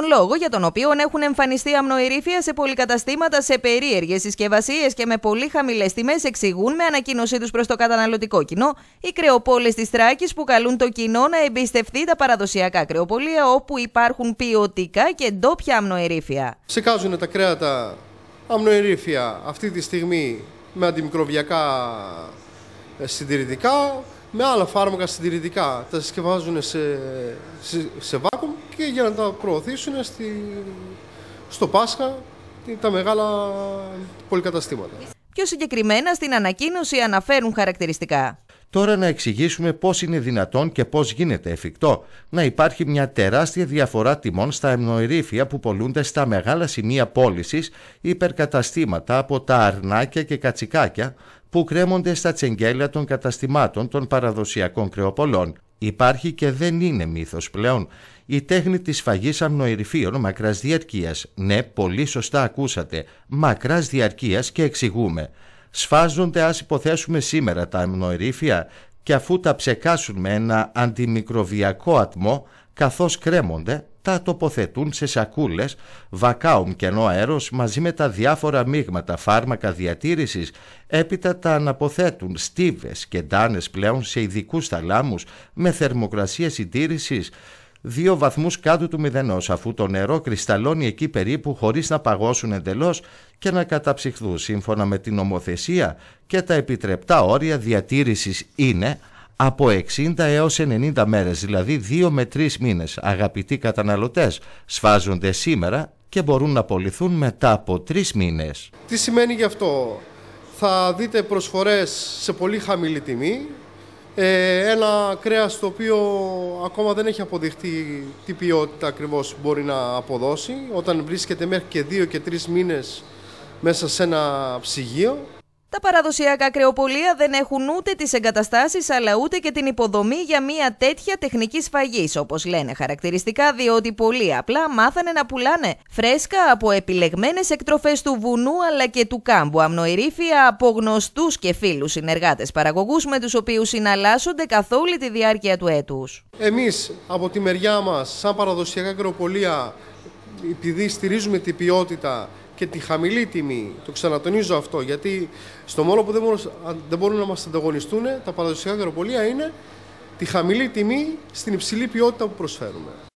τον λόγο για τον οποίο έχουν εμφανιστεί αμνοερήφια σε πολυκαταστήματα σε περίεργες συσκευασίες και με πολύ χαμηλές τιμές, εξηγούν με ανακοίνωσή τους προς το καταναλωτικό κοινό οι κρεοπόλες της Τράκης που καλούν το κοινό να εμπιστευτεί τα παραδοσιακά κρεοπολία όπου υπάρχουν ποιοτικά και ντόπια αμνοερήφια. Ψεκάζουν τα κρέατα αμνοερήφια αυτή τη στιγμή με αντιμικροβιακά συντηρητικά, με άλλα φάρμακα συντηρητικά. Τα συσκευάζουν σε, σε, σε και για να τα προωθήσουν στη, στο Πάσχα τα μεγάλα πολυκαταστήματα. Πιο συγκεκριμένα στην ανακοίνωση αναφέρουν χαρακτηριστικά. Τώρα να εξηγήσουμε πώς είναι δυνατόν και πώς γίνεται εφικτό να υπάρχει μια τεράστια διαφορά τιμών στα εμνοηρήφια που πολλούνται στα μεγάλα σημεία πώλησης υπερκαταστήματα από τα αρνάκια και κατσικάκια που κρέμονται στα τσεγγέλια των καταστημάτων των παραδοσιακών κρεοπολών υπάρχει και δεν είναι μύθος πλέον. Η τέχνη της φαγής αμνοερυφίων μακράς διαρκείας. Ναι, πολύ σωστά ακούσατε. Μακράς διαρκείας και εξηγούμε. Σφάζονται ας υποθέσουμε σήμερα τα αμνοηρήφια και αφού τα ψεκάσουν με ένα αντιμικροβιακό ατμό καθώς κρέμονται τα τοποθετούν σε σακούλες, βακάουμ κενό αέρος μαζί με τα διάφορα μείγματα φάρμακα διατήρησης, έπειτα τα αναποθέτουν στίβες και ντάνες πλέον σε ειδικούς θαλάμους με θερμοκρασία συντήρησης δύο βαθμούς κάτω του μηδενός αφού το νερό κρυσταλώνει εκεί περίπου χωρίς να παγώσουν εντελώς και να καταψυχθούν σύμφωνα με την νομοθεσία και τα επιτρεπτά όρια διατήρησης είναι από 60 έως 90 μέρες, δηλαδή 2 με 3 μήνες. Αγαπητοί καταναλωτές, σφάζονται σήμερα και μπορούν να απολυθούν μετά από 3 μήνες. Τι σημαίνει γι' αυτό. Θα δείτε προσφορές σε πολύ χαμηλή τιμή, ε, ένα κρέας το οποίο ακόμα δεν έχει αποδειχτεί τι ποιότητα ακριβώς μπορεί να αποδώσει όταν βρίσκεται μέχρι και δύο και τρεις μήνες μέσα σε ένα ψυγείο τα παραδοσιακά κρεοπολία δεν έχουν ούτε τις εγκαταστάσεις αλλά ούτε και την υποδομή για μια τέτοια τεχνική σφαγής όπως λένε χαρακτηριστικά διότι πολύ απλά μάθανε να πουλάνε φρέσκα από επιλεγμένες εκτροφές του βουνού αλλά και του κάμπου αμνοηρήφια από γνωστούς και φίλους συνεργάτες παραγωγούς με τους οποίους συναλλάσσονται καθ' όλη τη διάρκεια του έτους. Εμείς από τη μεριά μας, σαν παραδοσιακά κρεοπολία επειδή στηρίζουμε την ποιότητα και τη χαμηλή τιμή. Το ξανατονίζω αυτό γιατί στο μόνο που δεν μπορούν, δεν μπορούν να μας ανταγωνιστούν τα παραδοσιακά αεροπολία είναι τη χαμηλή τιμή στην υψηλή ποιότητα που προσφέρουμε.